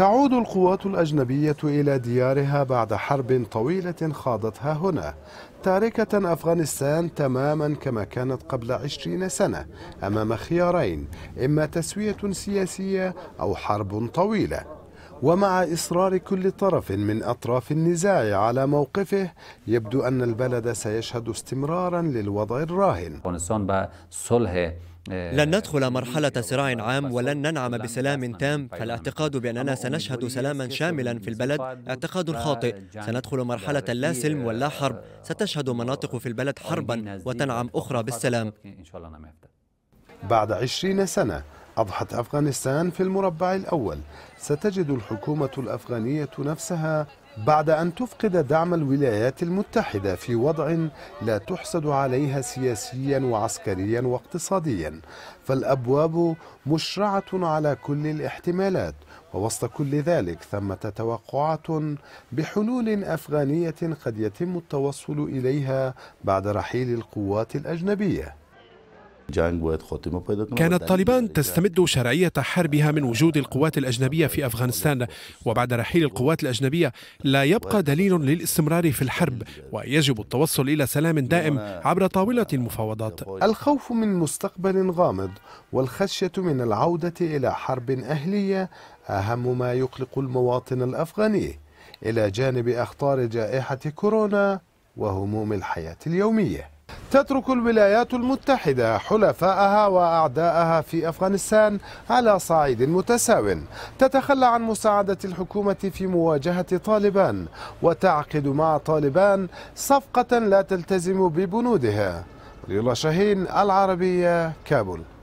تعود القوات الأجنبية إلى ديارها بعد حرب طويلة خاضتها هنا تاركة أفغانستان تماما كما كانت قبل عشرين سنة أمام خيارين إما تسوية سياسية أو حرب طويلة ومع إصرار كل طرف من أطراف النزاع على موقفه يبدو أن البلد سيشهد استمرارا للوضع الراهن لن ندخل مرحلة صراع عام ولن ننعم بسلام تام فالاعتقاد بأننا سنشهد سلاما شاملا في البلد اعتقاد خاطئ سندخل مرحلة لا سلم ولا حرب ستشهد مناطق في البلد حربا وتنعم أخرى بالسلام بعد عشرين سنة أضحت أفغانستان في المربع الأول ستجد الحكومة الأفغانية نفسها بعد أن تفقد دعم الولايات المتحدة في وضع لا تحسد عليها سياسيا وعسكريا واقتصاديا فالأبواب مشرعة على كل الاحتمالات ووسط كل ذلك ثمة توقعات بحلول أفغانية قد يتم التوصل إليها بعد رحيل القوات الأجنبية كانت طالبان تستمد شرعية حربها من وجود القوات الأجنبية في أفغانستان وبعد رحيل القوات الأجنبية لا يبقى دليل للاستمرار في الحرب ويجب التوصل إلى سلام دائم عبر طاولة المفاوضات الخوف من مستقبل غامض والخشية من العودة إلى حرب أهلية أهم ما يقلق المواطن الأفغاني إلى جانب أخطار جائحة كورونا وهموم الحياة اليومية تترك الولايات المتحدة حلفائها وأعداءها في أفغانستان على صعيد متساو تتخلى عن مساعدة الحكومة في مواجهة طالبان وتعقد مع طالبان صفقة لا تلتزم ببنودها ريلا شاهين العربية كابول